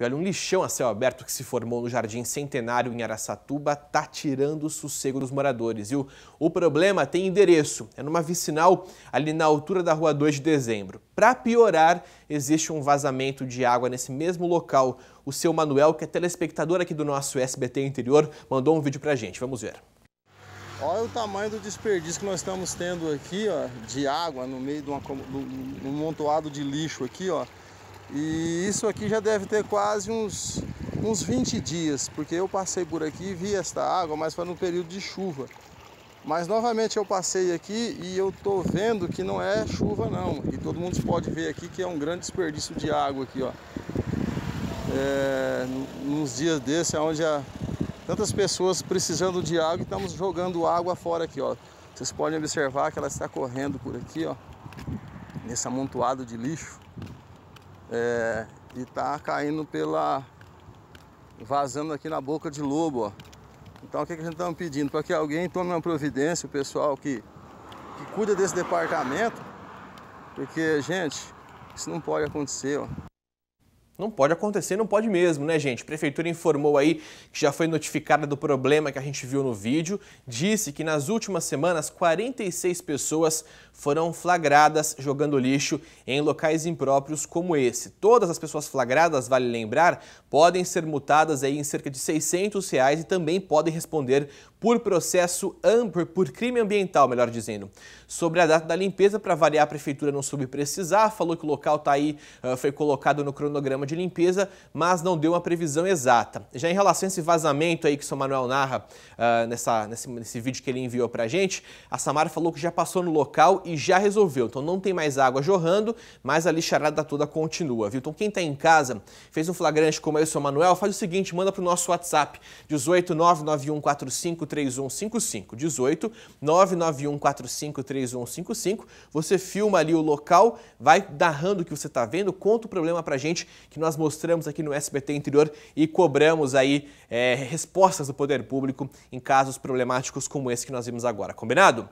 E olha, um lixão a céu aberto que se formou no Jardim Centenário em Araçatuba está tirando o sossego dos moradores. E o, o problema tem endereço, é numa vicinal ali na altura da Rua 2 de Dezembro. Para piorar, existe um vazamento de água nesse mesmo local. O seu Manuel, que é telespectador aqui do nosso SBT Interior, mandou um vídeo para gente. Vamos ver. Olha o tamanho do desperdício que nós estamos tendo aqui, ó, de água no meio de uma, um montoado de lixo aqui, ó. E isso aqui já deve ter quase uns, uns 20 dias, porque eu passei por aqui e vi esta água, mas foi no período de chuva. Mas novamente eu passei aqui e eu tô vendo que não é chuva não. E todo mundo pode ver aqui que é um grande desperdício de água aqui, ó. É, nos dias desses onde há tantas pessoas precisando de água e estamos jogando água fora aqui, ó. Vocês podem observar que ela está correndo por aqui, ó. Nesse amontoado de lixo. É, e tá caindo pela. vazando aqui na boca de lobo, ó. Então o que, que a gente está pedindo? Para que alguém tome uma providência, o pessoal que, que cuida desse departamento, porque, gente, isso não pode acontecer, ó. Não pode acontecer, não pode mesmo, né, gente? A prefeitura informou aí que já foi notificada do problema que a gente viu no vídeo, disse que nas últimas semanas 46 pessoas foram flagradas jogando lixo em locais impróprios como esse. Todas as pessoas flagradas, vale lembrar, podem ser multadas aí em cerca de 600 reais e também podem responder por processo amplo, por crime ambiental, melhor dizendo. Sobre a data da limpeza, para variar, a prefeitura não soube precisar, falou que o local está aí, foi colocado no cronograma de limpeza, mas não deu uma previsão exata. Já em relação a esse vazamento aí que o São Manuel narra uh, nessa, nesse, nesse vídeo que ele enviou para gente, a Samara falou que já passou no local e já resolveu. Então não tem mais água jorrando, mas a lixarada toda continua, viu? Então quem está em casa, fez um flagrante como é o São Manuel, faz o seguinte, manda pro nosso WhatsApp, 18 99145 3155, 18 99145 3155. Você filma ali o local, vai narrando o que você está vendo, conta o problema para gente que nós mostramos aqui no SBT Interior e cobramos aí é, respostas do poder público em casos problemáticos como esse que nós vimos agora. Combinado?